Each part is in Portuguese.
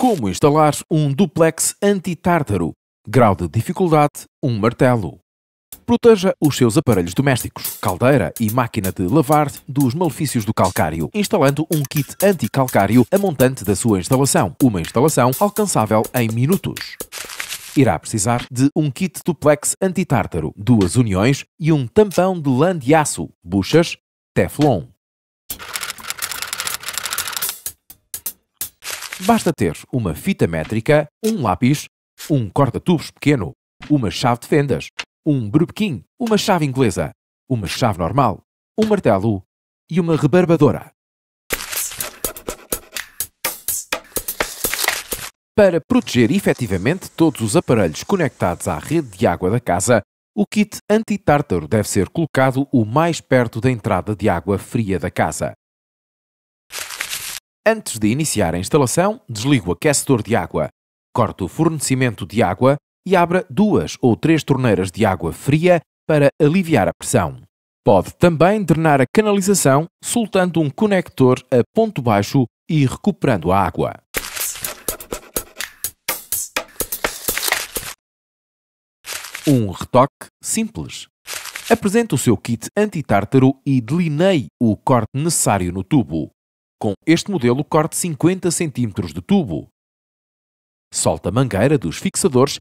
Como instalar um duplex anti-tártaro? Grau de dificuldade: um martelo. Proteja os seus aparelhos domésticos, caldeira e máquina de lavar dos malefícios do calcário, instalando um kit anti-calcário a montante da sua instalação, uma instalação alcançável em minutos. Irá precisar de um kit duplex anti-tártaro, duas uniões e um tampão de lã de aço, buchas, Teflon. Basta ter uma fita métrica, um lápis, um corta-tubos pequeno, uma chave de fendas, um brebequim, uma chave inglesa, uma chave normal, um martelo e uma rebarbadora. Para proteger efetivamente todos os aparelhos conectados à rede de água da casa, o kit anti-tártaro deve ser colocado o mais perto da entrada de água fria da casa. Antes de iniciar a instalação, desligo o aquecedor de água, corte o fornecimento de água e abra duas ou três torneiras de água fria para aliviar a pressão. Pode também drenar a canalização soltando um conector a ponto baixo e recuperando a água. Um retoque simples. Apresente o seu kit anti-tártaro e delineie o corte necessário no tubo. Com este modelo, corte 50 cm de tubo. Solte a mangueira dos fixadores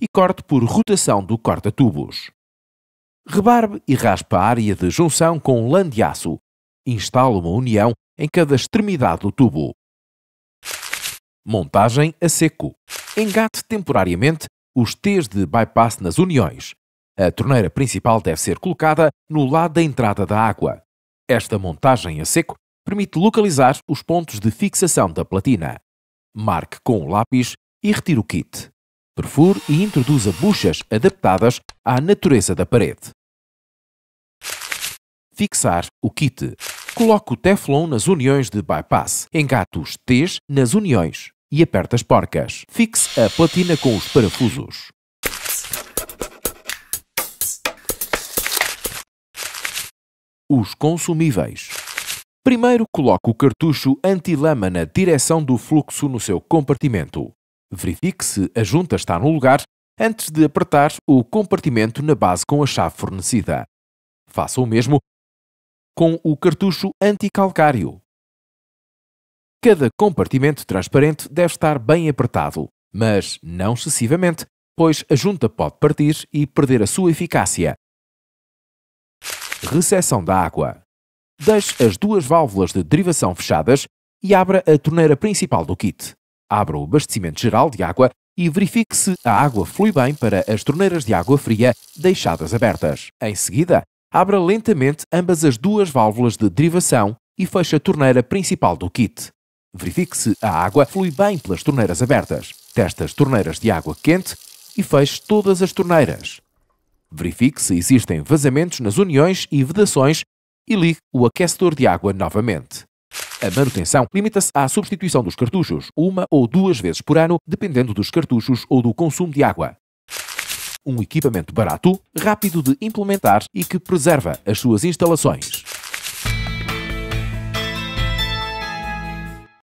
e corte por rotação do corta-tubos. Rebarbe e raspa a área de junção com um lã de aço. Instale uma união em cada extremidade do tubo. Montagem a seco. Engate temporariamente os T's de bypass nas uniões. A torneira principal deve ser colocada no lado da entrada da água. Esta montagem a seco permite localizar os pontos de fixação da platina. Marque com o lápis e retire o kit. Perfure e introduza buchas adaptadas à natureza da parede. Fixar o kit. Coloque o Teflon nas uniões de bypass, engate os T's nas uniões e aperte as porcas. Fixe a platina com os parafusos. Os consumíveis. Primeiro, coloque o cartucho anti-lama na direção do fluxo no seu compartimento. Verifique se a junta está no lugar antes de apertar o compartimento na base com a chave fornecida. Faça o mesmo com o cartucho anticalcário. Cada compartimento transparente deve estar bem apertado, mas não excessivamente, pois a junta pode partir e perder a sua eficácia. Recessão da água. Deixe as duas válvulas de derivação fechadas e abra a torneira principal do kit. Abra o abastecimento geral de água e verifique se a água flui bem para as torneiras de água fria deixadas abertas. Em seguida, abra lentamente ambas as duas válvulas de derivação e feche a torneira principal do kit. Verifique se a água flui bem pelas torneiras abertas. Teste as torneiras de água quente e feche todas as torneiras. Verifique se existem vazamentos nas uniões e vedações e ligue o aquecedor de água novamente. A manutenção limita-se à substituição dos cartuchos, uma ou duas vezes por ano, dependendo dos cartuchos ou do consumo de água. Um equipamento barato, rápido de implementar e que preserva as suas instalações.